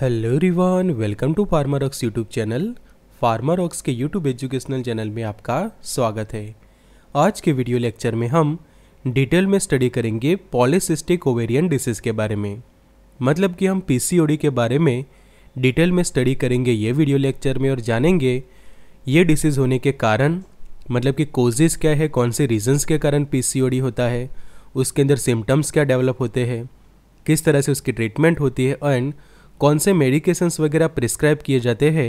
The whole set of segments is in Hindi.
हेलो रिवान welcome to Pharmarox YouTube channel Pharmarox के यूट्यूब एजुकेशनल चैनल में आपका स्वागत है आज के वीडियो लेक्चर में हम डिटेल में स्टडी करेंगे पॉलिसिस्टिक ओवेरियन डिसीज़ के बारे में मतलब कि हम पीसीओडी के बारे में डिटेल में स्टडी करेंगे ये वीडियो लेक्चर में और जानेंगे ये डिसीज़ होने के कारण मतलब कि कोजेज़ क्या है कौन से रीजन्स के कारण पी होता है उसके अंदर सिम्टम्स क्या डेवलप होते हैं किस तरह से उसकी ट्रीटमेंट होती है एंड कौन से मेडिकेशंस वगैरह प्रिस्क्राइब किए जाते हैं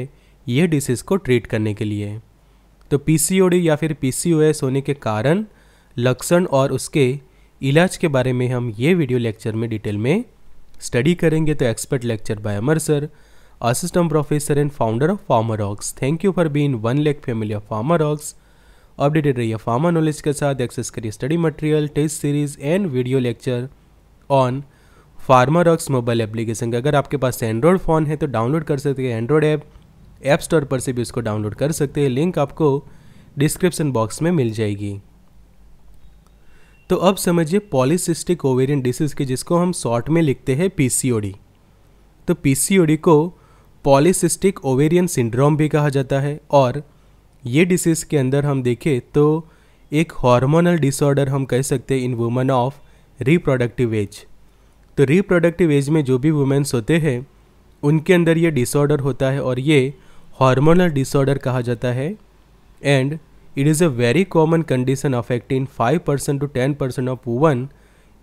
यह डिसीज़ को ट्रीट करने के लिए तो पीसीओडी या फिर पीसीओएस होने के कारण लक्षण और उसके इलाज के बारे में हम ये वीडियो लेक्चर में डिटेल में स्टडी करेंगे तो expert lecture by Amar sir assistant professor and founder of Pharmarox thank you for being one लेक family of Pharmarox updated रहिए फार्मा नॉलेज के साथ एक्सेस करिए study material test series and video lecture on Pharmarox mobile application का अगर आपके पास एंड्रॉयड फ़ोन है तो डाउनलोड कर सकते हैं एंड्रॉयड ऐप ऐप स्टोर पर से भी उसको डाउनलोड कर सकते हैं लिंक आपको डिस्क्रिप्शन बॉक्स में मिल जाएगी तो अब समझिए पॉलिसिस्टिक ओवेरियन डिसीज की जिसको हम शॉर्ट में लिखते हैं पीसीओडी तो पीसीओडी को पॉलिसिस्टिक ओवेरियन सिंड्रोम भी कहा जाता है और ये डिसीज़ के अंदर हम देखें तो एक हार्मोनल डिसऑर्डर हम कह सकते हैं in women of reproductive age तो रिप्रोडक्टिव एज में जो भी वुमेंस होते हैं उनके अंदर ये डिसऑर्डर होता है और ये हार्मोनल डिसऑर्डर कहा जाता है and it is a very common condition affecting five percent to ten percent of women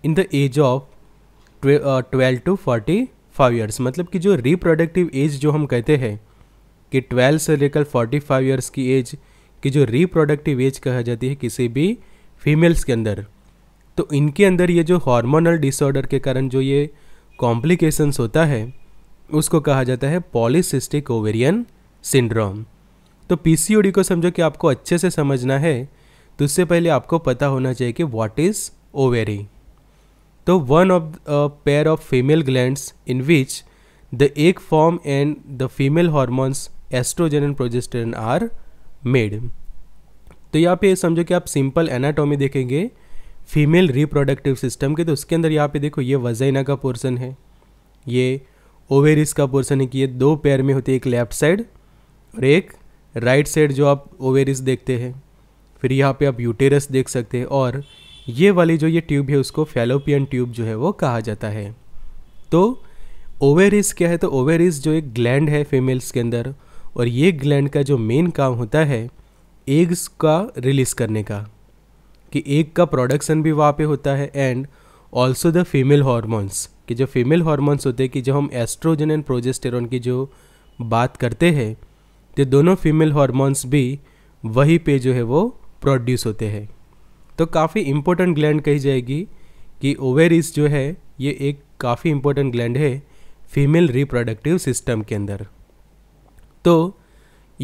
in the age of twelve to forty five years मतलब कि जो रिप्रोडक्टिव एज जो हम कहते हैं कि ट्वेल्व से लेकर फोर्टी फाइव ईयर्स की एज की जो रिप्रोडक्टिव एज कहा जाती है किसी भी फीमेल्स के अंदर तो इनके अंदर ये जो हार्मोनल डिसऑर्डर के कारण जो ये कॉम्प्लिकेशंस होता है उसको कहा जाता है पॉलिसिस्टिक ओवेरियन सिंड्रोम तो पी को समझो कि आपको अच्छे से समझना है तो उससे पहले आपको पता होना चाहिए कि वॉट इज़ ओवेरी तो one of pair of female glands in which the egg form and the female hormones estrogen and progesterone are made तो यहाँ पे समझो कि आप सिंपल एनाटॉमी देखेंगे फीमेल रिप्रोडक्टिव सिस्टम के तो उसके अंदर यहाँ पे देखो ये वजाइना का पोर्सन है ये ओवेरिस का पोर्सन है कि ये दो पैर में होते एक लेफ्ट साइड और एक राइट साइड जो आप ओवेरिस देखते हैं फिर यहाँ पे आप यूटेरस देख सकते हैं और ये वाली जो ये ट्यूब है उसको फेलोपियन ट्यूब जो है वो कहा जाता है तो ओवेरिस क्या है तो ओवेरिस जो एक ग्लैंड है फीमेल्स के अंदर और ये ग्लैंड का जो मेन काम होता है एग्स का रिलीज़ करने का कि एक का प्रोडक्शन भी वहाँ पे होता है and also the female hormones कि जो फीमेल हॉर्मोन्स होते हैं कि जो हम एस्ट्रोजन एंड प्रोजेस्टेरॉन की जो बात करते हैं तो दोनों फीमेल हॉर्मोन्स भी वहीं पे जो है वो प्रोड्यूस होते हैं तो काफ़ी इम्पोर्टेंट ग्लैंड कही जाएगी कि ओवेरिस जो है ये एक काफ़ी इम्पोर्टेंट ग्लैंड है फीमेल रिप्रोडक्टिव सिस्टम के अंदर तो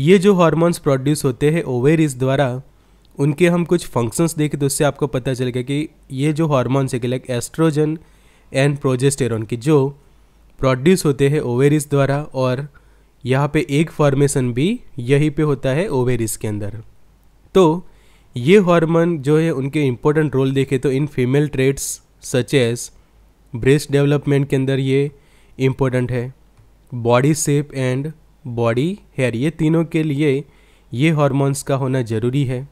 ये जो हॉर्मोन्स प्रोड्यूस होते हैं ओवेरिस द्वारा उनके हम कुछ फंक्शंस देखे तो उससे आपको पता चलेगा कि ये जो हार्मोन्स है कि लाइक एस्ट्रोजन एंड प्रोजेस्टेरोन की जो प्रोड्यूस होते हैं ओवेरिस द्वारा और यहाँ पे एक फॉर्मेशन भी यहीं पे होता है ओवेरिस के अंदर तो ये हार्मोन जो है उनके इम्पोर्टेंट रोल देखे तो in female traits such as breast development के अंदर ये इम्पोर्टेंट है body shape and body hair ये तीनों के लिए ये हॉर्मोन्स का होना ज़रूरी है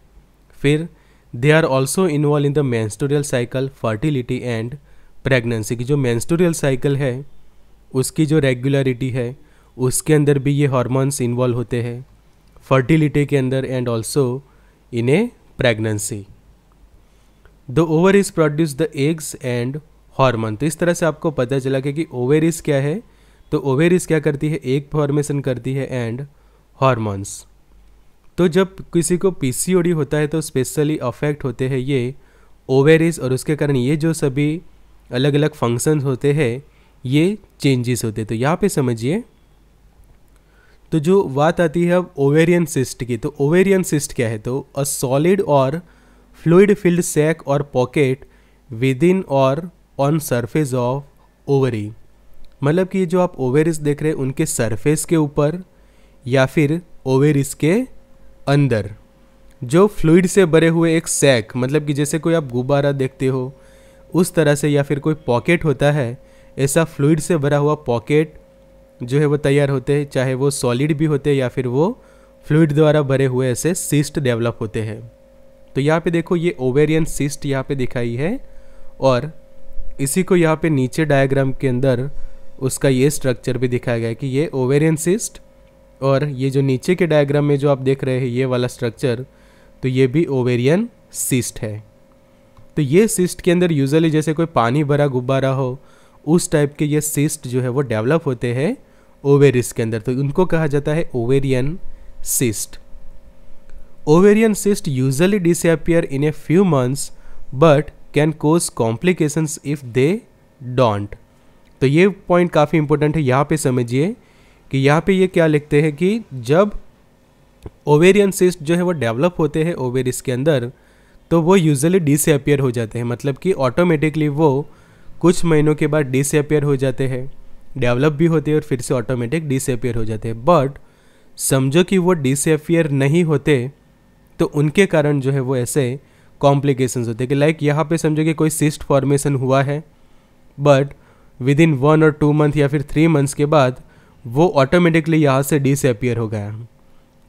फिर they are also involved in the menstrual cycle fertility and pregnancy की जो मैंस्टोरियल साइकिल है उसकी जो रेगुलरिटी है उसके अंदर भी ये हॉर्मोन्स इन्वॉल्व होते हैं फर्टिलिटी के अंदर and also in a pregnancy the ovaries produce the eggs and hormone तो इस तरह से आपको पता चला कि, कि ओवेरिस क्या है तो ओवेरिज क्या करती है एग फॉर्मेशन करती है एंड हॉर्मोन्स तो जब किसी को पी होता है तो स्पेशली अफेक्ट होते हैं ये ओवेरिज और उसके कारण ये जो सभी अलग अलग फंक्शंस होते हैं ये चेंजेस होते हैं तो यहाँ पे समझिए तो जो बात आती है अब ओवेरियन सिस्ट की तो ओवेरियन सिस्ट क्या है तो अ सॉलिड और फ्लूड फील्ड सैक और पॉकेट विद इन और ऑन सरफेस ऑफ ओवरी मतलब कि जो आप ओवेरिस देख रहे हैं उनके सरफेस के ऊपर या फिर ओवेरिस के अंदर जो फ्लूड से भरे हुए एक सैक मतलब कि जैसे कोई आप गुब्बारा देखते हो उस तरह से या फिर कोई पॉकेट होता है ऐसा फ्लूड से भरा हुआ पॉकेट जो है वो तैयार होते हैं चाहे वो सॉलिड भी होते हैं या फिर वो फ्लूड द्वारा भरे हुए ऐसे सिस्ट डेवलप होते हैं तो यहाँ पे देखो ये ओवेरियन सिस्ट यहाँ पे दिखाई है और इसी को यहाँ पे नीचे डायग्राम के अंदर उसका ये स्ट्रक्चर भी दिखाया गया है कि ये ओवेरियन सिस्ट और ये जो नीचे के डायग्राम में जो आप देख रहे हैं ये वाला स्ट्रक्चर तो ये भी ओवेरियन सिस्ट है तो ये सिस्ट के अंदर यूजली जैसे कोई पानी भरा गुब्बारा हो उस टाइप के ये सिस्ट जो है वो डेवलप होते हैं ओवेरिस के अंदर तो उनको कहा जाता है ovarian cyst ovarian cyst usually disappear in a few months but can cause complications if they don't तो ये पॉइंट काफ़ी इंपॉर्टेंट है यहाँ पे समझिए कि यहाँ पे ये क्या लिखते हैं कि जब ओवेरियन सिस्ट जो है वो डेवलप होते हैं ओवेरिस के अंदर तो वो यूजली डिसअपियर हो जाते हैं मतलब कि ऑटोमेटिकली वो कुछ महीनों के बाद डिसअपियर हो जाते हैं डेवलप भी होते हैं और फिर से ऑटोमेटिक डिसअपियर हो जाते हैं बट समझो कि वो डिसअपियर नहीं होते तो उनके कारण जो है वो ऐसे कॉम्प्लिकेशन होते हैं कि लाइक यहाँ पे समझो कि कोई सिस्ट फॉर्मेशन हुआ है बट विद इन वन और टू मंथ या फिर थ्री मंथ्स के बाद वो ऑटोमेटिकली यहाँ से डिसअपियर हो गया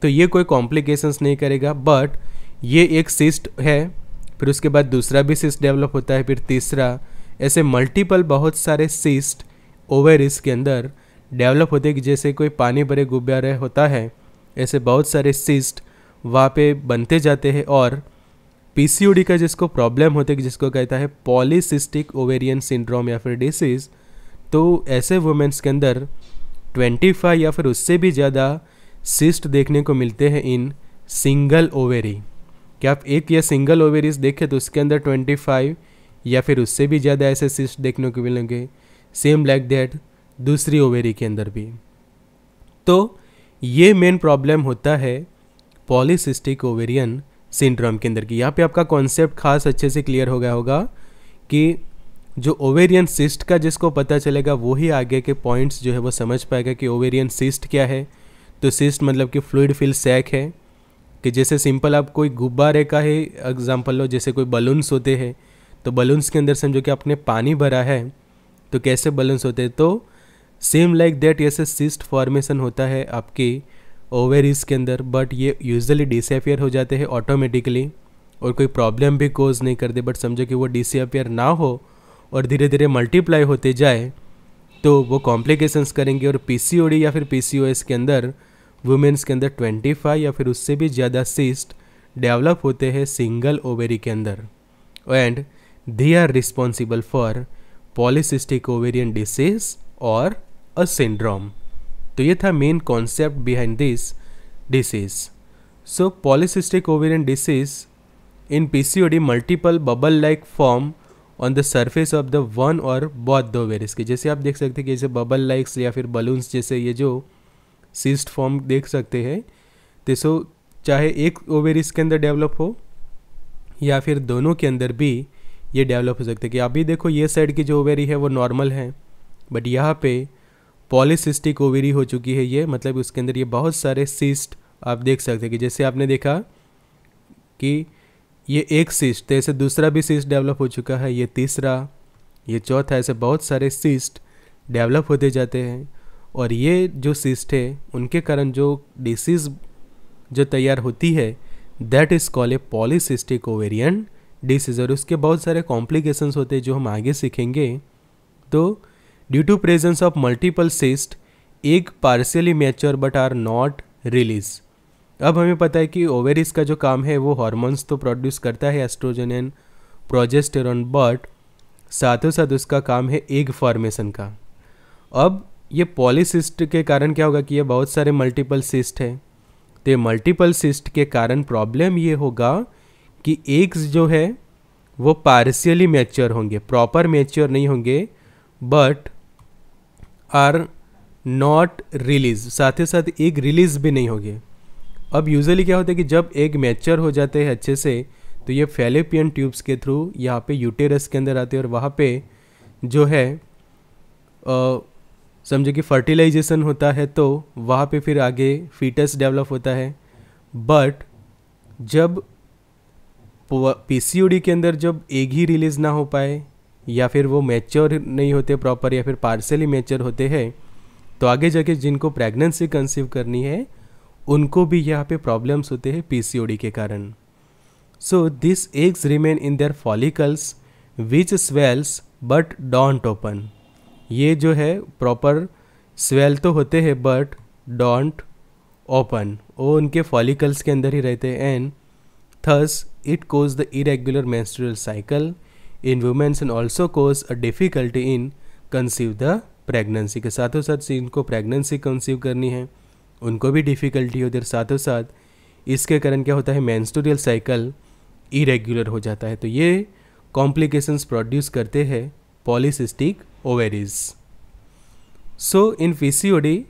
तो ये कोई कॉम्प्लिकेशंस नहीं करेगा बट ये एक सिस्ट है फिर उसके बाद दूसरा भी सिस्ट डेवलप होता है फिर तीसरा ऐसे मल्टीपल बहुत सारे सिस्ट ओवेरिस के अंदर डेवलप होते कि जैसे कोई पानी भरे गुब्बारे होता है ऐसे बहुत सारे सिस्ट वहाँ पे बनते जाते हैं और पीसीओडी का जिसको प्रॉब्लम होते है जिसको कहता है पॉलीसिस्टिक ओवेरियन सिंड्रोम या फिर डिसीज़ तो ऐसे वुमेंस के अंदर ट्वेंटी फाइव या फिर उससे भी ज़्यादा सिस्ट देखने को मिलते हैं इन सिंगल ओवेरी क्या आप एक या सिंगल ओवेरीज देखें तो उसके अंदर ट्वेंटी फाइव या फिर उससे भी ज़्यादा ऐसे सिस्ट देखने को मिलेंगे सेम लाइक दैट दूसरी ओवेरी के अंदर भी तो ये मेन प्रॉब्लम होता है पॉलीसिस्टिक ओवेरियन सिंड्रोम के अंदर की यहाँ पे आपका कॉन्सेप्ट खास अच्छे से क्लियर हो गया होगा कि जो ओवेरियन सिस्ट का जिसको पता चलेगा वो ही आगे के पॉइंट्स जो है वो समझ पाएगा कि ओवेरियन सिस्ट क्या है तो सिस्ट मतलब कि फ्लूड फिल सैक है कि जैसे सिंपल आप कोई गुब्बारे का ही एग्जाम्पल लो जैसे कोई बलून्स होते हैं तो बलून्स के अंदर समझो कि आपने पानी भरा है तो कैसे बलून्स होते हैं तो सेम लाइक दैट जैसे सिस्ट फॉर्मेशन होता है आपकी ओवेरीज के अंदर बट ये यूजली डिसअपियर हो जाते हैं ऑटोमेटिकली और कोई प्रॉब्लम भी कोज नहीं करते बट समझो कि वो डिसअपियर ना हो और धीरे धीरे मल्टीप्लाई होते जाए तो वो कॉम्प्लिकेशंस करेंगे और पी या फिर पी के अंदर वुमेंस के अंदर 25 या फिर उससे भी ज़्यादा सिस्ट डेवलप होते हैं सिंगल ओवेरी के अंदर and they are responsible for polycystic ovarian disease और अ सिंड्रोम तो ये था main concept behind this disease so polycystic ovarian disease in P multiple bubble like form on the surface of the one और बॉथ दो वेरिस के जैसे आप देख सकते हैं कि जैसे बबल लाइक्स या फिर बलून्स जैसे ये जो सीस्ट फॉर्म देख सकते हैं तेसो तो चाहे एक ओवेरिस के अंदर डेवलप हो या फिर दोनों के अंदर भी ये डेवलप हो सकते हैं कि अभी देखो ये साइड की जो ओवेरी है वो नॉर्मल है बट यहाँ पे पॉलिसिस्टिक ओवेरी हो चुकी है ये मतलब उसके अंदर ये बहुत सारे सीस्ट आप देख सकते हैं कि जैसे आपने देखा कि ये एक सिस्ट तो ऐसे दूसरा भी सिस्ट डेवलप हो चुका है ये तीसरा ये चौथा ऐसे बहुत सारे सिस्ट डेवलप होते जाते हैं और ये जो सिस्ट है उनके कारण जो डिसीज़ जो तैयार होती है that is call a polycystic ovarian disease और उसके बहुत सारे कॉम्प्लिकेशंस होते हैं जो हम आगे सीखेंगे तो due to presence of multiple cyst egg partially mature but are not release अब हमें पता है कि ओवेरिस का जो काम है वो हॉर्मोन्स तो प्रोड्यूस करता है एस्ट्रोजन एंड प्रोजेस्टेरॉन बट साथों साथ उसका काम है एग फॉर्मेशन का अब ये पॉलीसिस्ट के कारण क्या होगा कि ये बहुत सारे मल्टीपल सिस्ट है तो मल्टीपल सिस्ट के कारण प्रॉब्लम ये होगा कि एग्स जो है वो पार्शियली मैच्योर होंगे प्रॉपर मैच्योर नहीं होंगे बट आर नॉट रिलीज साथ ही साथ एग रिलीज भी नहीं होंगे अब यूज़ली क्या होता है कि जब एग मैचर हो जाते हैं अच्छे से तो ये फेलेपियन ट्यूब्स के थ्रू यहाँ पे यूटेरस के अंदर आते हैं और वहाँ पे जो है समझो कि फर्टिलाइजेशन होता है तो वहाँ पे फिर आगे फीटस डेवलप होता है बट जब पीसीओडी के अंदर जब एग ही रिलीज़ ना हो पाए या फिर वो मैच्योर नहीं होते प्रॉपर या फिर पार्सली मैच्योर होते हैं तो आगे जाके जिनको प्रेगनेंसी कंसीव करनी है उनको भी यहाँ पे प्रॉब्लम्स होते हैं पीसीओडी के कारण so this eggs remain in their follicles which swells but don't open ये जो है प्रॉपर स्वेल तो होते हैं बट डोंट ओपन वो उनके फॉलिकल्स के अंदर ही रहते हैं and thus it cause the irregular menstrual cycle in womens and also cause a difficulty in conceive the pregnancy के साथों साथ इनको प्रेगनेंसी कंसीव करनी है उनको भी डिफ़िकल्टी होती है साथों साथ इसके कारण क्या होता है मैंस्टोरियल साइकिल इरेगुलर हो जाता है तो ये कॉम्प्लिकेशंस प्रोड्यूस करते हैं polycystic ovaries so in P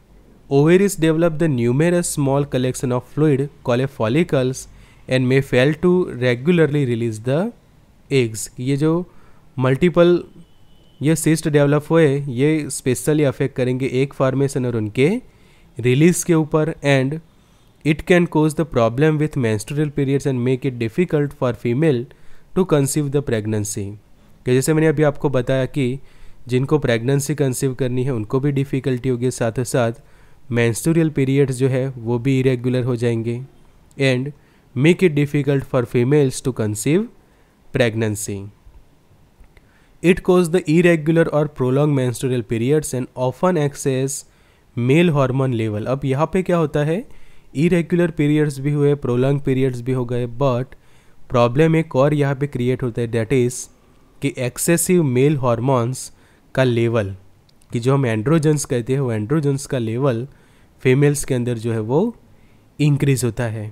ovaries develop the numerous small collection of fluid called follicles and may fail to regularly release the eggs ये जो मल्टीपल ये सिस्ट डेवलप हुए ये स्पेशली अफेक्ट करेंगे एक फार्मेशन और उनके रिलीज के ऊपर and it can cause the problem with menstrual periods and make it difficult for female to conceive the pregnancy जैसे मैंने अभी आपको बताया कि जिनको प्रेगनेंसी कंसीव करनी है उनको भी डिफ़िकल्टी होगी साथ साथ मैंस्टोरियल पीरियड्स जो है वो भी इरेगुलर हो जाएंगे and make it difficult for females to conceive pregnancy it cause the irregular और prolong menstrual periods and often excess male hormone level अब यहाँ पे क्या होता है इरेगुलर पीरियड्स भी हुए प्रोलॉन्ग पीरियड्स भी हो गए बट प्रॉब्लम एक और यहाँ पे क्रिएट होता है डैट इज़ कि एक्सेसिव मेल हार्मोन्स का लेवल कि जो हम एंड्रोजन्स कहते हैं वो एंड्रोजन्स का लेवल फीमेल्स के अंदर जो है वो इंक्रीज़ होता है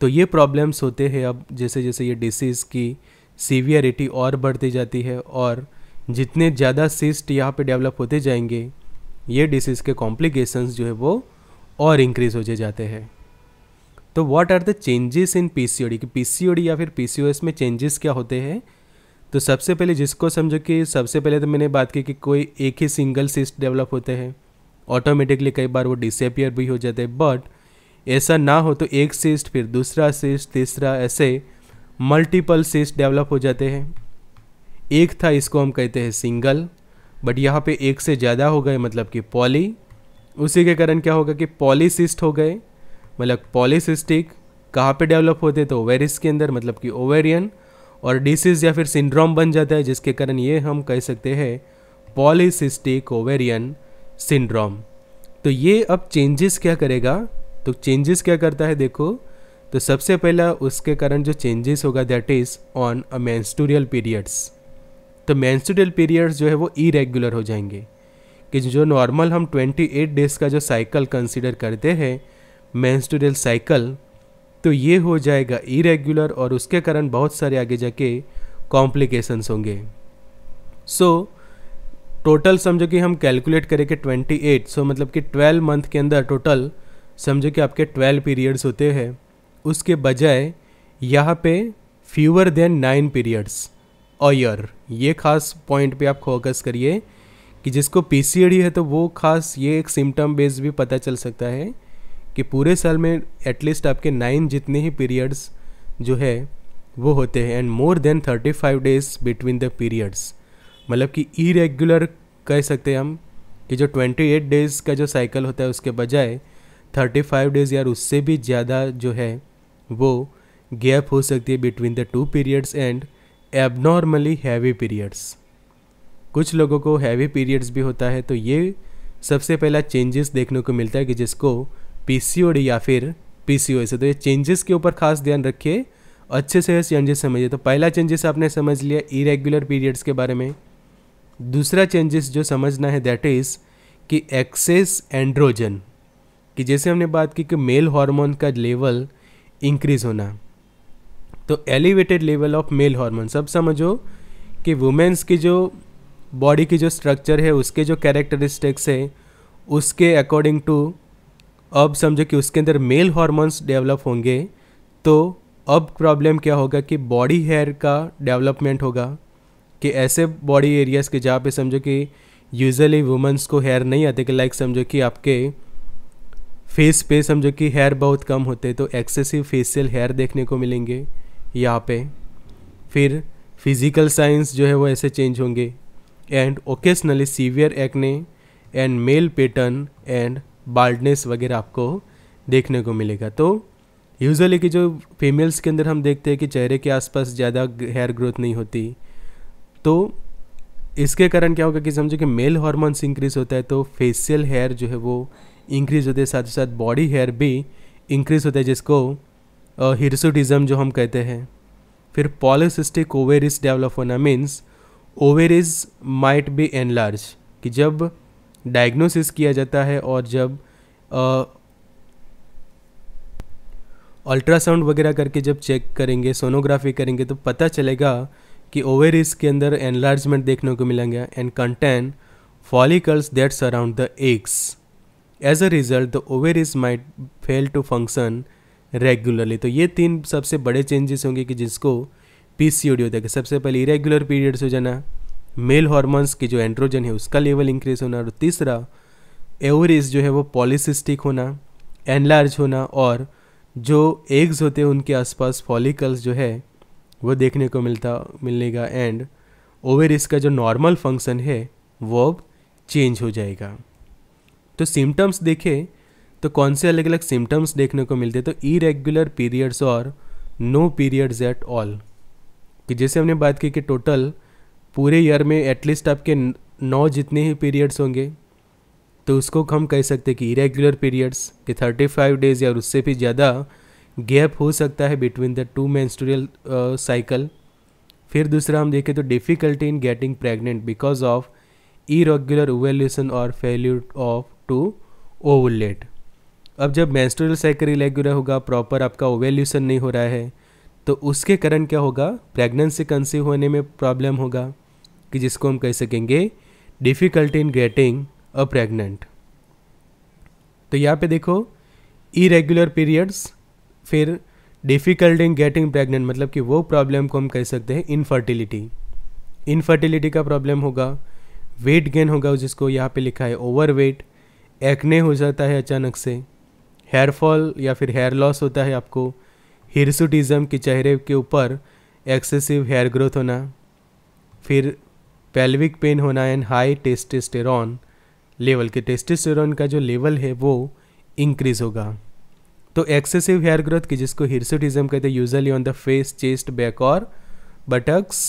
तो ये प्रॉब्लम्स होते हैं अब जैसे जैसे ये डिसीज़ की सीवियरिटी और बढ़ती जाती है और जितने ज़्यादा सिस्ट यहाँ पे डेवलप होते जाएंगे ये डिसीज़ के कॉम्प्लिकेशंस जो है वो और इंक्रीज़ हो जाते हैं तो what are the changes in PCOD कि पीसीओडी या फिर पीसीओएस में चेंजेस क्या होते हैं तो सबसे पहले जिसको समझो कि सबसे पहले तो मैंने बात की कि कोई एक ही सिंगल सिस्ट डेवलप होते हैं ऑटोमेटिकली कई बार वो डिसअपियर भी हो जाते हैं बट ऐसा ना हो तो एक सिस्ट फिर दूसरा सिस्ट तीसरा ऐसे मल्टीपल सिस्ट डेवलप हो जाते हैं एक था इसको हम कहते हैं सिंगल बट यहाँ पे एक से ज़्यादा हो गए मतलब कि पॉली उसी के कारण क्या होगा कि पॉलीसिस्ट हो गए मतलब पॉलीसिस्टिक कहाँ पे डेवलप होते तो ओवेरिस के अंदर मतलब कि ओवेरियन और डिसीज़ या फिर सिंड्रोम बन जाता है जिसके कारण ये हम कह सकते हैं पॉलीसिस्टिक ओवेरियन सिंड्रोम तो ये अब चेंजेस क्या करेगा तो चेंजेस क्या करता है देखो तो सबसे पहला उसके कारण जो चेंजेस होगा that is on a menstrual periods तो मैंसुडल पीरियड्स जो है वो इरेगुलर हो जाएंगे कि जो नॉर्मल हम 28 डेज का जो साइकिल कंसिडर करते हैं मैंसुडल साइकिल तो ये हो जाएगा इरेगुलर और उसके कारण बहुत सारे आगे जाके कॉम्प्लिकेशंस होंगे सो टोटल समझो कि हम कैलकुलेट करें कि 28 सो so मतलब कि 12 मंथ के अंदर टोटल समझो कि आपके 12 पीरियड्स होते हैं उसके बजाय यहाँ पे fewer than nine periods a year ये खास पॉइंट पे आप फोकस करिए कि जिसको पीसीओडी है तो वो खास ये एक सिम्टम बेस भी पता चल सकता है कि पूरे साल में एटलीस्ट आपके नाइन जितने ही पीरियड्स जो है वो होते हैं and more than thirty five days between the periods मतलब कि इरेगुलर कह सकते हैं हम कि जो ट्वेंटी एट डेज़ का जो साइकिल होता है उसके बजाय थर्टी फाइव डेज़ यार उससे भी ज़्यादा जो है वो गैप हो सकती है between the two periods and abnormally heavy periods कुछ लोगों को हैवी पीरियड्स भी होता है तो ये सबसे पहला चेंजेस देखने को मिलता है कि जिसको पी या फिर ओ है तो ये चेंजेस के ऊपर खास ध्यान रखिए अच्छे से चेंजेस समझिए तो पहला चेंजेस आपने समझ लिया इरेगुलर पीरियड्स के बारे में दूसरा चेंजेस जो समझना है दैट इज़ कि एक्सेस एंड्रोजन कि जैसे हमने बात की कि मेल हार्मोन का लेवल इंक्रीज होना तो elevated level of male hormones अब समझो कि वुमेंस की जो बॉडी की जो स्ट्रक्चर है उसके जो कैरेक्टरिस्टिक्स है उसके अकॉर्डिंग टू अब समझो कि उसके अंदर मेल हार्मोन्स डेवलप होंगे तो अब प्रॉब्लम क्या होगा कि बॉडी हेयर का डेवलपमेंट होगा कि ऐसे बॉडी एरियाज़ के जहाँ पे समझो कि यूजुअली वुमेंस को हेयर नहीं आते कि लाइक समझो कि आपके फेस पे समझो कि हेयर बहुत कम होते तो एक्सेसिव फेसियल हेयर देखने को मिलेंगे यहाँ पे फिर फिज़िकल साइंस जो है वो ऐसे चेंज होंगे and occasionally severe acne and male pattern and baldness वगैरह आपको देखने को मिलेगा तो यूजुअली कि जो फीमेल्स के अंदर हम देखते हैं कि चेहरे के आसपास ज़्यादा हेयर ग्रोथ नहीं होती तो इसके कारण क्या होगा कि समझो कि मेल हॉर्मोन्स इंक्रीज़ होता है तो फेसियल हेयर जो है वो इंक्रीज़ होते हैं साथ ही साथ बॉडी हेयर भी इंक्रीज़ होता है जिसको हिरसुटिज्म जो हम कहते हैं फिर पॉलिसिस्टिक ओवेरिस डेवलप होना means ovaries might be enlarge कि जब डायग्नोसिस किया जाता है और जब अल्ट्रासाउंड वगैरह करके जब चेक करेंगे सोनोग्राफी करेंगे तो पता चलेगा कि ओवेरिस के अंदर एनलार्जमेंट देखने को मिलेंगे and contain follicles that's around the eggs as a result the ovaries might fail to function regularly तो ये तीन सबसे बड़े चेंजेस होंगे कि जिसको पी सी ओ डी होता है कि सबसे पहले इरेगुलर पीरियड्स हो जाना मेल हॉर्मोन्स की जो एंड्रोजन है उसका लेवल इंक्रीज होना और तीसरा एवरेज जो है वो पॉलिसिस्टिक होना एनलार्ज होना और जो एग्स होते हैं उनके आसपास फॉलिकल्स जो है वो देखने को मिलता मिलेगा एंड ओवेरिस का जो नॉर्मल फंक्शन है वो अब चेंज हो जाएगा तो सिम्टम्स देखें तो कौन से अलग अलग सिम्टम्स देखने को मिलते हैं तो इरेगुलर पीरियड्स और नो पीरियड्स एट ऑल कि जैसे हमने बात की कि टोटल पूरे ईयर में एटलीस्ट आपके नौ जितने ही पीरियड्स होंगे तो उसको हम कह सकते हैं कि इरेगुलर पीरियड्स कि 35 डेज या उससे भी ज़्यादा गैप हो सकता है between the two menstrual cycle फिर दूसरा हम देखें तो difficulty in getting pregnant because of irregular ovulation और फेल्यूर ऑफ टू ओवलेट अब जब मैंस्ट्रल साइकिल इरेगुलर होगा प्रॉपर आपका ओवेल्यूशन नहीं हो रहा है तो उसके कारण क्या होगा प्रेगनेंसी कंसीव होने में प्रॉब्लम होगा कि जिसको हम कह सकेंगे difficulty in getting a pregnant तो यहाँ पे देखो इरेगुलर पीरियड्स फिर डिफ़िकल्टी इन गेटिंग प्रेगनेंट मतलब कि वो प्रॉब्लम को हम कह सकते हैं इनफर्टिलिटी इनफर्टिलिटी का प्रॉब्लम होगा वेट गेन होगा जिसको यहाँ पे लिखा है ओवर वेट एक्ने हो जाता है अचानक से हेयर फॉल या फिर हेयर लॉस होता है आपको हिरसुटिज़म के चेहरे के ऊपर एक्सेसिव हेयर ग्रोथ होना फिर पेल्विक पेन होना एंड हाई टेस्टेस्टेरॉन लेवल के टेस्टेस्टेरॉन का जो लेवल है वो इंक्रीज होगा तो एक्सेसिव हेयर ग्रोथ की जिसको हिरसुटिज़म कहते हैं usually on the face chest back और बटक्स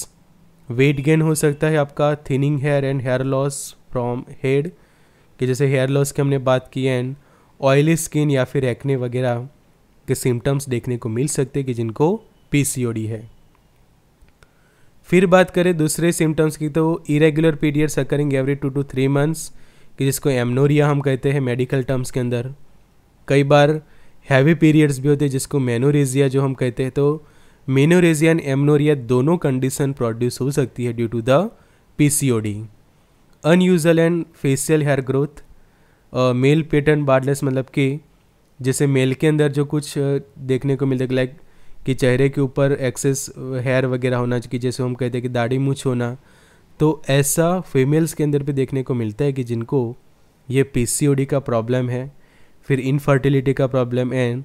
वेट गेन हो सकता है आपका thinning hair and hair loss from head कि जैसे हेयर लॉस की हमने बात की एंड ऑयली स्किन या फिर एक्ने वगैरह के सिम्टम्स देखने को मिल सकते हैं कि जिनको पीसीओडी है फिर बात करें दूसरे सिम्टम्स की तो irregular periods occurring every two two three months कि जिसको एमनोरिया हम कहते हैं मेडिकल टर्म्स के अंदर कई बार हैवी पीरियड्स भी होते हैं जिसको मेनोरेजिया जो हम कहते हैं तो मेनोरेजिया एंड एमनोरिया दोनों कंडीशन प्रोड्यूस हो सकती है due to the D unusual and facial hair growth male pattern baldness मतलब कि जैसे मेल के अंदर जो कुछ देखने को मिलता है लाइक कि चेहरे के ऊपर एक्सेस हेयर वगैरह होना चाहिए जैसे हम कहते हैं कि दाढ़ी मूछ होना तो ऐसा फीमेल्स के अंदर भी देखने को मिलता है कि जिनको ये पी का प्रॉब्लम है फिर इनफर्टिलिटी का प्रॉब्लम एंड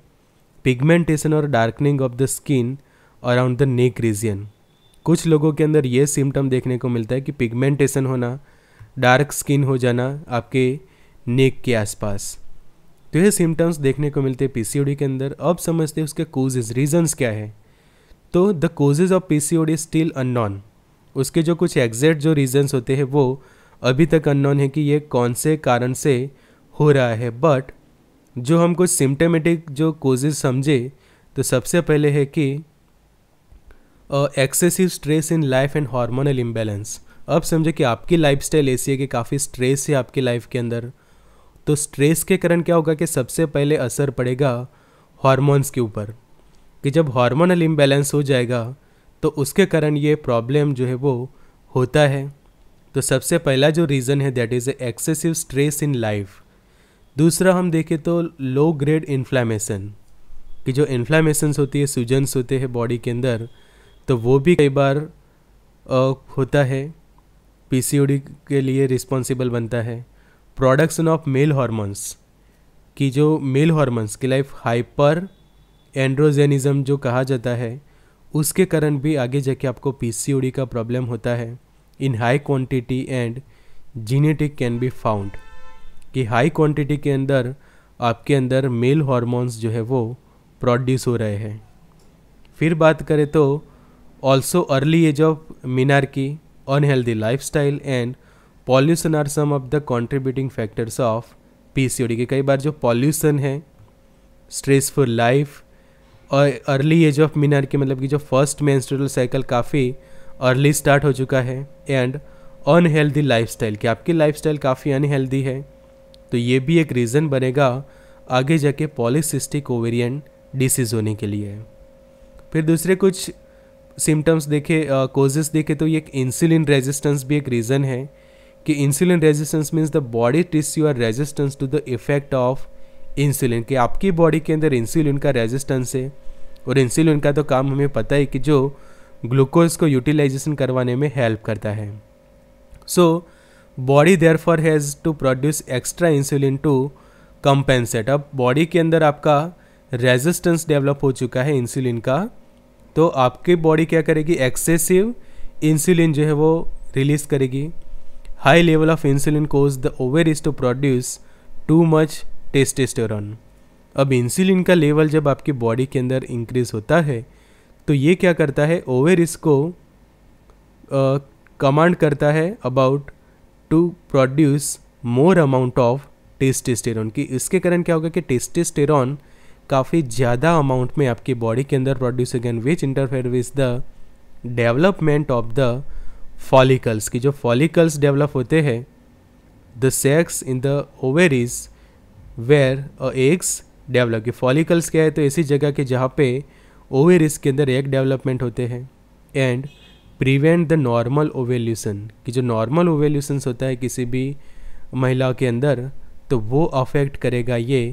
पिगमेंटेशन और darkening of the skin around the neck region कुछ लोगों के अंदर ये सिम्टम देखने को मिलता है कि पिगमेंटेशन होना डार्क स्किन हो जाना आपके नेक के आसपास तो ये सिम्टम्स देखने को मिलते हैं पीसीओडी के अंदर अब समझते हैं उसके कोजेज रीजंस क्या है तो the causes of PCOD still unknown उसके जो कुछ एग्जैक्ट जो रीजंस होते हैं वो अभी तक अननॉन है कि ये कौन से कारण से हो रहा है बट जो हम कुछ सिम्टमेटिक जो कोजेज समझे तो सबसे पहले है कि excessive stress in life and hormonal imbalance अब समझे कि आपकी लाइफ स्टाइल ऐसी है कि काफ़ी स्ट्रेस है आपकी लाइफ के अंदर तो स्ट्रेस के कारण क्या होगा कि सबसे पहले असर पड़ेगा हॉर्मोन्स के ऊपर कि जब हॉर्मोनल इम्बैलेंस हो जाएगा तो उसके कारण ये प्रॉब्लम जो है वो होता है तो सबसे पहला जो रीज़न है that is a excessive stress in life दूसरा हम देखें तो लो ग्रेड इन्फ्लामेशन कि जो इन्फ्लामेशंस होती है सूजन्स होते हैं बॉडी के अंदर तो वो भी कई बार आ, होता है पीसीओडी के लिए रिस्पॉन्सिबल बनता है प्रोडक्शन ऑफ मेल हॉर्मोन्स कि जो मेल हॉर्मोन्स की लाइफ हाइपर एंड्रोजेनिज्म जो कहा जाता है उसके कारण भी आगे जाके आपको पीसीओडी का प्रॉब्लम होता है in high quantity and genetic can be found कि हाई क्वांटिटी के अंदर आपके अंदर मेल हॉर्मोन्स जो है वो प्रोड्यूस हो रहे हैं फिर बात करें तो also early age of menarche की unhealthy life style and pollution are some of the contributing factors of PCOD के कई बार जो पॉल्यूशन है स्ट्रेस लाइफ और अर्ली एज ऑफ मीनार के मतलब कि जो फर्स्ट मेंस्ट्रुअल साइकिल काफ़ी अर्ली स्टार्ट हो चुका है एंड अनहेल्दी लाइफ स्टाइल कि आपकी लाइफ स्टाइल काफ़ी अनहेल्दी है तो ये भी एक रीज़न बनेगा आगे जाके पॉलिसिस्टिक ओवेरियन डिसीज़ होने के लिए फिर दूसरे कुछ सिम्टम्स देखे कोजेस देखे तो ये एक इंसुलिन रेजिस्टेंस भी एक रीज़न है कि insulin resistance means the body tissue are resistance to the effect of insulin कि आपकी बॉडी के अंदर इंसुलिन का रेजिस्टेंस है और इंसुलिन का तो काम हमें पता है कि जो ग्लूकोज को यूटिलाइजेशन करवाने में हेल्प करता है so body therefore has to produce extra insulin to compensate अब बॉडी के अंदर आपका रेजिस्टेंस डेवलप हो चुका है इंसुलिन का तो आपकी बॉडी क्या करेगी एक्सेसिव इंसुलिन जो है वो रिलीज़ करेगी high level of insulin cause the ovaries to produce too much testosterone. अब इंसुलिन का लेवल जब आपकी बॉडी के अंदर इंक्रीज होता है तो ये क्या करता है ओवेरिस को कमांड uh, करता है about to produce more amount of testosterone की इसके कारण क्या होगा कि टेस्टेस्टेरॉन काफ़ी ज़्यादा अमाउंट में आपकी बॉडी के अंदर produce again which interfere with the development of the follicles की जो फॉलिकल्स डेवलप होते हैं the sacs in the ovaries where eggs develop की फॉलिकल्स क्या है तो ऐसी जगह के जहाँ पे ओवेरीज के अंदर एग डेवलपमेंट होते हैं and prevent the normal ovulation कि जो नॉर्मल ओवेल्यूशंस होता है किसी भी महिला के अंदर तो वो अफेक्ट करेगा ये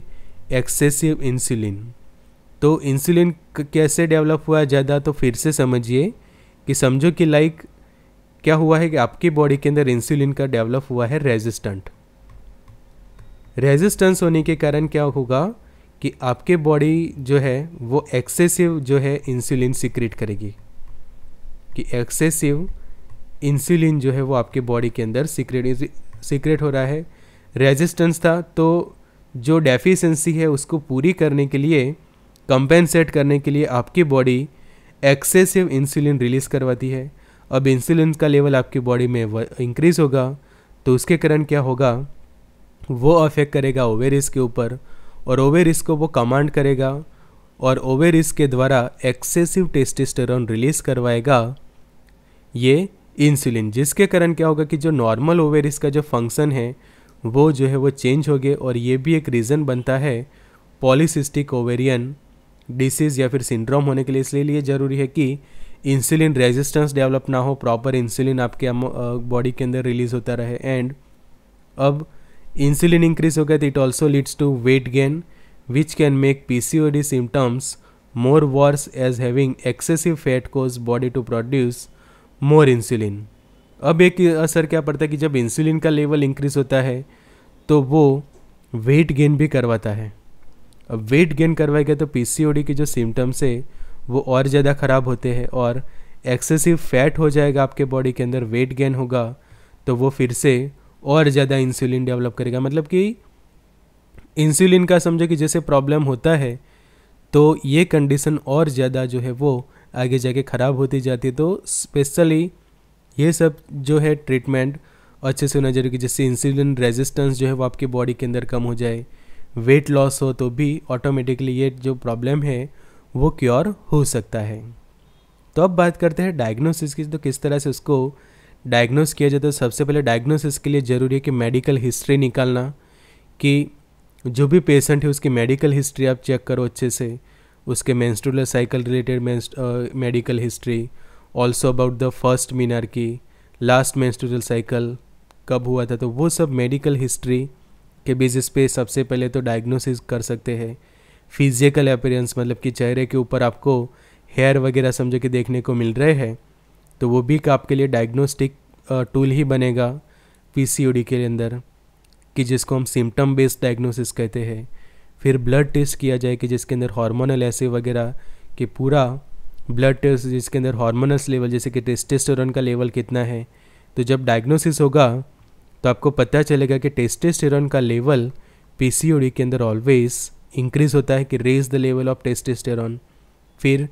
एक्सेसिव इंसुलिन तो इंसुलिन कैसे डेवलप हुआ ज़्यादा तो फिर से समझिए कि समझो कि लाइक क्या हुआ है कि आपकी बॉडी के अंदर इंसुलिन का डेवलप हुआ है रेजिस्टेंट रेजिस्टेंस होने के कारण क्या होगा कि आपके बॉडी जो है वो एक्सेसिव जो है इंसुलिन सिक्रेट करेगी कि एक्सेसिव इंसुलिन जो है वो आपके बॉडी के अंदर सिक्रेट सिक्रेट हो रहा है रेजिस्टेंस था तो जो डेफिशिएंसी है उसको पूरी करने के लिए कंपेंसेट करने के लिए आपकी बॉडी एक्सेसिव इंसुलिन रिलीज़ करवाती है अब इंसुलिन का लेवल आपकी बॉडी में इंक्रीज़ होगा तो उसके कारण क्या होगा वो अफेक्ट करेगा ओवेरिस के ऊपर और ओवेरिस को वो कमांड करेगा और ओवेरिस के द्वारा एक्सेसिव टेस्टिस्टेरॉन रिलीज़ करवाएगा ये इंसुलिन जिसके कारण क्या होगा कि जो नॉर्मल ओवेरिस का जो फंक्शन है वो जो है वो चेंज हो गए और ये भी एक रीज़न बनता है पॉलिसिस्टिक ओवेरियन डिसीज़ या फिर सिंड्रोम होने के लिए इसलिए लिए ज़रूरी है कि इंसुलिन रेजिस्टेंस डेवलप ना हो प्रॉपर इंसुलिन आपके बॉडी के अंदर रिलीज होता रहे एंड अब इंसुलिन इंक्रीज हो गया तो it also leads to weight gain which can make P C O D symptoms more worse as having excessive fat cause body to produce more insulin अब एक असर क्या पड़ता है कि जब इंसुलिन का लेवल इंक्रीज होता है तो वो वेट गेन भी करवाता है अब वेट गेन करवाएगा तो पी सी ओ डी के जो सिम्टम्स है वो और ज़्यादा ख़राब होते हैं और एक्सेसिव फैट हो जाएगा आपके बॉडी के अंदर वेट गेन होगा तो वो फिर से और ज़्यादा इंसुलिन डेवलप करेगा मतलब कि इंसुलिन का समझो कि जैसे प्रॉब्लम होता है तो ये कंडीशन और ज़्यादा जो है वो आगे जाके ख़राब होती जाती है तो स्पेशली ये सब जो है ट्रीटमेंट अच्छे से होना जरूरी जैसे जिससे इंसुलिन रेजिस्टेंस जो है वो आपकी बॉडी के अंदर कम हो जाए वेट लॉस हो तो भी ऑटोमेटिकली ये जो प्रॉब्लम है वो क्योर हो सकता है तो अब बात करते हैं डायग्नोसिस की तो किस तरह से उसको डायग्नोस किया जाता है तो सबसे पहले डायग्नोसिस के लिए ज़रूरी है कि मेडिकल हिस्ट्री निकालना कि जो भी पेशेंट है उसकी मेडिकल हिस्ट्री आप चेक करो अच्छे से उसके menstrual cycle related medical history also about the first menarche की लास्ट मेंस्ट्रुअल साइकिल कब हुआ था तो वो सब मेडिकल हिस्ट्री के बेसिस पे सबसे पहले तो डायग्नोसिस कर सकते हैं फिजिकल अपेयरेंस मतलब कि चेहरे के ऊपर आपको हेयर वगैरह समझो कि देखने को मिल रहे हैं तो वो भी एक आपके लिए डायग्नोस्टिक टूल ही बनेगा पी के अंदर कि जिसको हम सिम्टम बेस्ड डायग्नोसिस कहते हैं फिर ब्लड टेस्ट किया जाए कि जिसके अंदर हार्मोनल ऐसे वगैरह कि पूरा ब्लड टेस्ट जिसके अंदर हार्मोनल्स लेवल जैसे कि टेस्टेस्टेरोन का लेवल कितना है तो जब डायग्नोसिस होगा तो आपको पता चलेगा कि टेस्टेस्टेरोन का लेवल पीसीओडी के अंदर ऑलवेज़ इंक्रीज़ होता है कि raise the level of testosterone फिर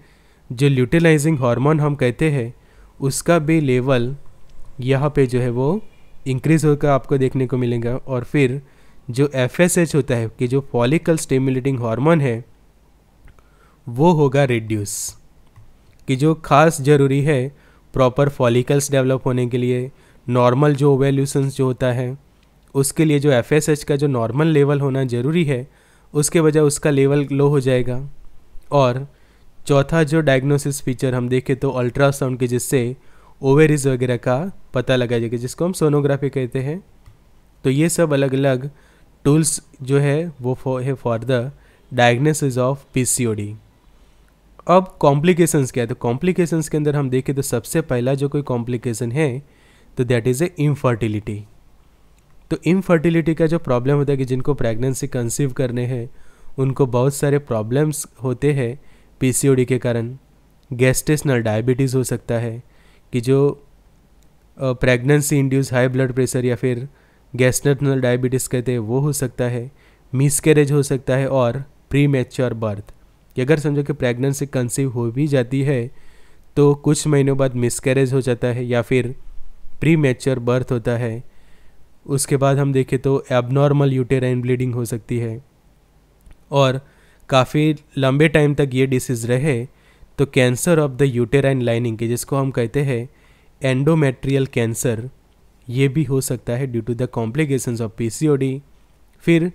जो ल्यूटिलाइजिंग हार्मोन हम कहते हैं उसका भी लेवल यहाँ पे जो है वो इंक्रीज़ होकर आपको देखने को मिलेगा और फिर जो एफ होता है कि जो फॉलिकल स्टेमुलेटिंग हार्मोन है वो होगा रिड्यूस कि जो खास ज़रूरी है प्रॉपर फॉलिकल्स डेवलप होने के लिए नॉर्मल जो ओवेल्यूशंस जो होता है उसके लिए जो एफ का जो नॉर्मल लेवल होना ज़रूरी है उसके बजाय उसका लेवल लो हो जाएगा और चौथा जो डायग्नोसिस फीचर हम देखें तो अल्ट्रासाउंड के जिससे ओवेरिज वगैरह का पता लगाया जाएगा जिसको हम सोनोग्राफी कहते हैं तो ये सब अलग अलग टूल्स जो है वो है for the diagnosis of PCOD अब कॉम्प्लिकेशंस क्या है तो कॉम्प्लिकेशंस के अंदर हम देखें तो सबसे पहला जो कोई कॉम्प्लिकेशन है तो दैट इज़ ए इनफर्टिलिटी तो इनफर्टिलिटी का जो प्रॉब्लम होता है कि जिनको प्रेगनेंसी कंसीव करने हैं उनको बहुत सारे प्रॉब्लम्स होते हैं पीसीओडी के कारण गैस्टेशनल डायबिटीज़ हो सकता है कि जो pregnancy induced high blood pressure या फिर गैस्टेशनल डायबिटीज़ कहते हैं वो हो सकता है मिसकैरेज हो सकता है और प्री मेच्योर बर्थ कि अगर समझो कि प्रेगनेंसी कंसीव हो भी जाती है तो कुछ महीनों बाद मिसकैरेज हो जाता है या फिर प्री मेच्योर बर्थ होता है उसके बाद हम देखें तो एबनॉर्मल यूटेराइन ब्लीडिंग हो सकती है और काफ़ी लंबे टाइम तक ये डिसीज़ रहे तो cancer of the uterine lining के जिसको हम कहते हैं एंडोमेट्रियल कैंसर ये भी हो सकता है due to the complications of P फिर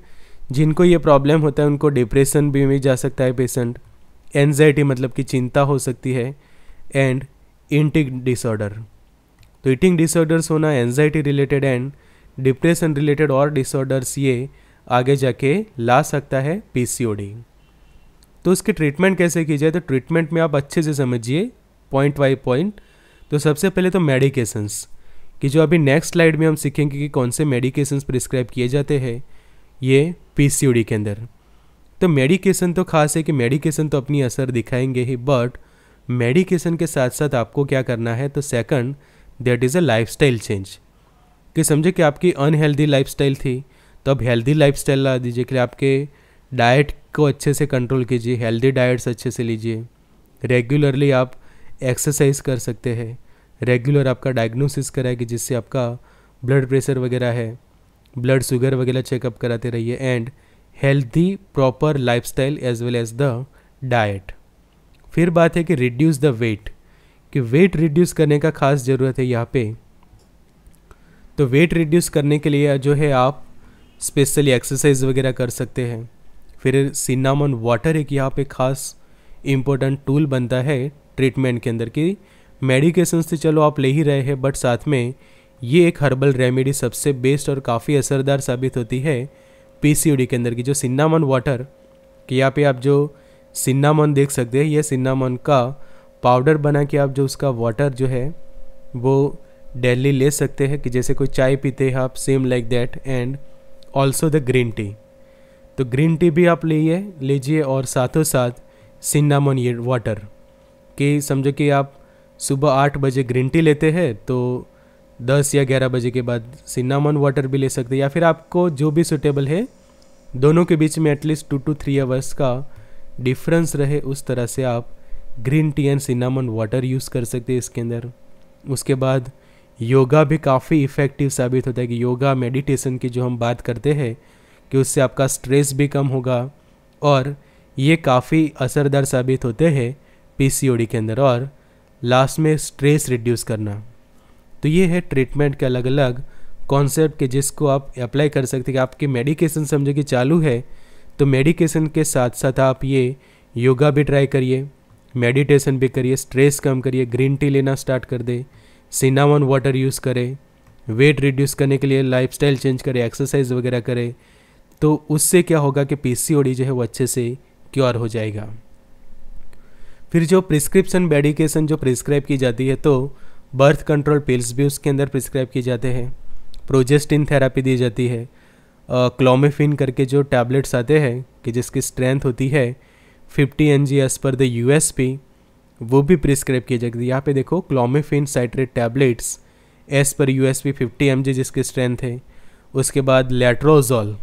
जिनको ये प्रॉब्लम होता है उनको डिप्रेशन भी में जा सकता है पेशेंट एनजाइटी मतलब कि चिंता हो सकती है एंड इंटिंग डिसऑर्डर तो ईटिंग डिसऑर्डर्स होना anxiety related and depression related और डिसऑर्डर्स ये आगे जाके ला सकता है पी तो उसकी ट्रीटमेंट कैसे की जाए तो ट्रीटमेंट में आप अच्छे से समझिए पॉइंट बाई पॉइंट तो सबसे पहले तो मेडिकेशंस कि जो अभी नेक्स्ट स्लाइड में हम सीखेंगे कि कौन से मेडिकेशंस प्रिस्क्राइब किए जाते हैं ये पी के अंदर तो मेडिकेशन तो खास है कि मेडिकेशन तो अपनी असर दिखाएंगे ही बट मेडिकेशन के साथ साथ आपको क्या करना है तो second that is a lifestyle change कि समझे कि आपकी अनहेल्दी लाइफ थी तो अब हेल्दी लाइफ ला दीजिए कि आपके डाइट को अच्छे से कंट्रोल कीजिए हेल्दी डाइट्स अच्छे से लीजिए रेगुलरली आप एक्सरसाइज कर सकते हैं रेगुलर आपका डायग्नोसिस कराएगी जिससे आपका ब्लड प्रेशर वगैरह है ब्लड शुगर वगैरह चेकअप कराते रहिए and healthy proper life style as well as the diet फिर बात है कि रिड्यूस द वेट कि वेट रिड्यूस करने का खास ज़रूरत है यहाँ पे तो वेट रिड्यूस करने के लिए जो है आप स्पेशली एक्सरसाइज वगैरह कर सकते हैं फिर सिनामन वाटर एक यहाँ पे खास इम्पोर्टेंट टूल बनता है ट्रीटमेंट के अंदर कि मेडिकेशन से तो चलो आप ले ही रहे हैं बट साथ में ये एक हर्बल रेमेडी सबसे बेस्ट और काफ़ी असरदार साबित होती है पी के अंदर की जो सिन्नामन वाटर कि यहाँ पे आप जो सिन्नामन देख सकते हैं ये सिन्नामन का पाउडर बना के आप जो उसका वाटर जो है वो डेली ले सकते हैं कि जैसे कोई चाय पीते हैं आप same like that and also the green tea तो ग्रीन टी भी आप लीजिए लीजिए और साथों साथ सिन्नामोन ये वाटर कि समझो कि आप सुबह आठ बजे ग्रीन टी लेते हैं तो दस या ग्यारह बजे के बाद सिन्नामोन वाटर भी ले सकते हैं या फिर आपको जो भी सुटेबल है दोनों के बीच में at least two two three hours का डिफरेंस रहे उस तरह से आप green tea and cinnamon water use कर सकते हैं इसके अंदर उसके बाद योगा भी काफ़ी इफ़ेक्टिव साबित होता है कि योगा मेडिटेशन की जो हम बात करते हैं कि उससे आपका स्ट्रेस भी कम होगा और ये काफ़ी असरदार साबित होते हैं पीसीओडी के अंदर और लास्ट में स्ट्रेस रिड्यूस करना तो ये है ट्रीटमेंट के अलग अलग कॉन्सेप्ट के जिसको आप अप्लाई कर सकते कि आपकी मेडिकेशन समझो कि चालू है तो मेडिकेशन के साथ साथ आप ये योगा भी ट्राई करिए मेडिटेशन भी करिए स्ट्रेस कम करिए ग्रीन टी लेना स्टार्ट कर दे सिनामन वाटर यूज़ करें वेट रिड्यूस करने के लिए लाइफ चेंज करें एक्सरसाइज वगैरह करें तो उससे क्या होगा कि पी जो है वो अच्छे से क्योर हो जाएगा फिर जो प्रिस्क्रिप्शन मेडिकेशन जो प्रिस्क्राइब की जाती है तो बर्थ कंट्रोल पिल्स भी उसके अंदर प्रिस्क्राइब किए जाते हैं प्रोजेस्टिन थेरापी दी जाती है क्लोमेफिन करके जो टैबलेट्स आते हैं कि जिसकी स्ट्रेंथ होती है 50 N G as per the U S P वो भी प्रिस्क्राइब किया जाएगी यहाँ पे देखो clomiphene citrate tablets as per U S P fifty M G जिसकी स्ट्रेंथ है उसके बाद लेट्रोजोल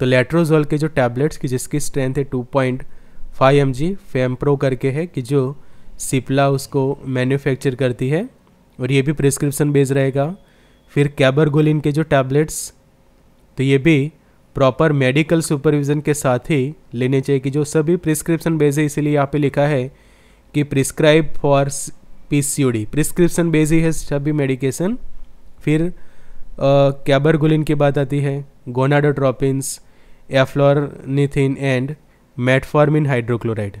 तो लेट्रोजोल के जो टैबलेट्स की जिसकी स्ट्रेंथ है two point five M G Fempro करके है कि जो सिपला उसको मैन्युफैक्चर करती है और ये भी प्रिस्क्रिप्शन बेस रहेगा फिर कैबरगोलिन के जो टैबलेट्स तो ये भी प्रॉपर मेडिकल सुपरविज़न के साथ ही लेने चाहिए कि जो सभी प्रिस्क्रिप्शन बेस है इसीलिए यहाँ पे लिखा है कि prescribe for PCOD prescription based ही है सभी मेडिकेशन फिर कैबरगुलिन की बात आती है gonadotropins eflornithine and metformin hydrochloride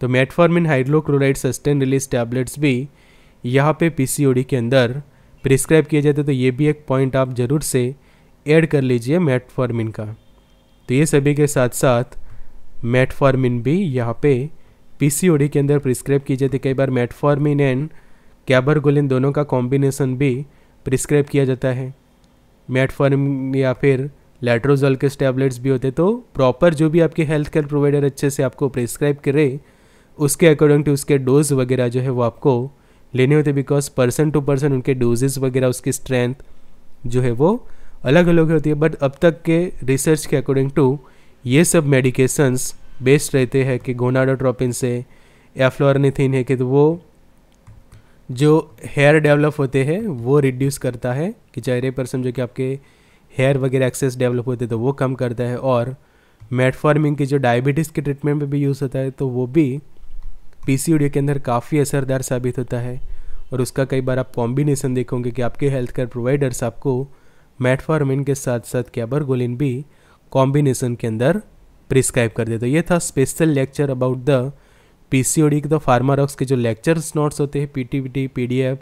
तो metformin hydrochloride sustain release tablets भी यहाँ पे पीसीओडी के अंदर प्रिस्क्राइब किए जाते तो ये भी एक पॉइंट आप ज़रूर से ऐड कर लीजिए मेटफॉर्मिन का तो ये सभी के साथ साथ मेटफॉर्मिन भी यहाँ पे पीसीओडी के अंदर प्रिस्क्राइब की जाती है कई बार मेटफॉर्मिन एंड कैबरगोलिन दोनों का कॉम्बिनेशन भी प्रिस्क्राइब किया जाता है मेटफॉर्मिन या फिर लेट्रोजल के टैबलेट्स भी होते तो प्रॉपर जो भी आपके हेल्थ केयर प्रोवाइडर अच्छे से आपको प्रिस्क्राइब करे उसके अकॉर्डिंग टू उसके डोज वगैरह जो है वो आपको लेने होते बिकॉज पर्सन टू पर्सन उनके डोजेज वगैरह उसकी स्ट्रेंथ जो है वो अलग अलग होती है बट अब तक के रिसर्च के अकॉर्डिंग टू ये सब मेडिकेशंस बेस्ड रहते हैं कि गोनाडोट्रोपिन से या फ्लोरनीथिन है कि तो वो जो हेयर डेवलप होते हैं वो रिड्यूस करता है कि चेहरे पर समझो कि आपके हेयर वगैरह एक्सेस डेवलप होते तो वो कम करता है और मेटफॉर्मिंग की जो डायबिटीज़ के ट्रीटमेंट में भी यूज़ होता है तो वो भी पी के अंदर काफ़ी असरदार साबित होता है और उसका कई बार आप कॉम्बिनेशन देखोगे कि आपके हेल्थ केयर प्रोवाइडर्स आपको मेटफॉर्मिन के साथ साथ कैबरगोलिन भी कॉम्बिनेशन के अंदर प्रिस्क्राइब कर देते हो ये था special lecture about the P C O D के द तो फार्मारॉक्स के जो लेक्चर्स नोट्स होते हैं P T V T P D F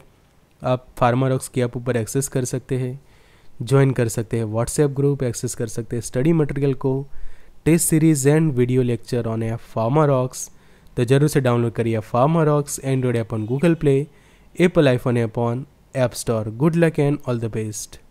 आप फार्मारॉक्स की आप ऊपर एक्सेस कर सकते हैं ज्वाइन कर सकते हैं व्हाट्सएप ग्रुप एक्सेस कर सकते हैं स्टडी मटेरियल को test series and video lecture on a Pharmarox तो जरूर से डाउनलोड करिए Pharmarox Android app on Google Play Apple iPhone app on App Store good luck and all the best